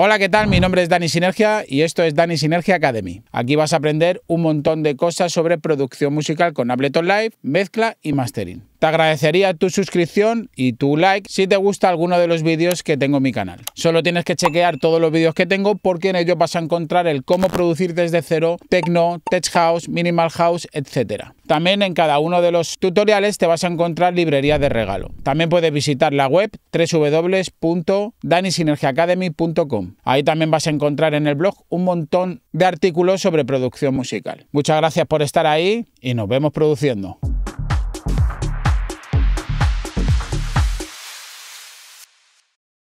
Hola, ¿qué tal? Mi nombre es Dani Sinergia y esto es Dani Sinergia Academy. Aquí vas a aprender un montón de cosas sobre producción musical con Ableton Live, mezcla y mastering. Te agradecería tu suscripción y tu like si te gusta alguno de los vídeos que tengo en mi canal. Solo tienes que chequear todos los vídeos que tengo porque en ellos vas a encontrar el cómo producir desde cero, techno, tech house, minimal house, etc. También en cada uno de los tutoriales te vas a encontrar librerías de regalo. También puedes visitar la web www.dannysinergiacademy.com Ahí también vas a encontrar en el blog un montón de artículos sobre producción musical. Muchas gracias por estar ahí y nos vemos produciendo.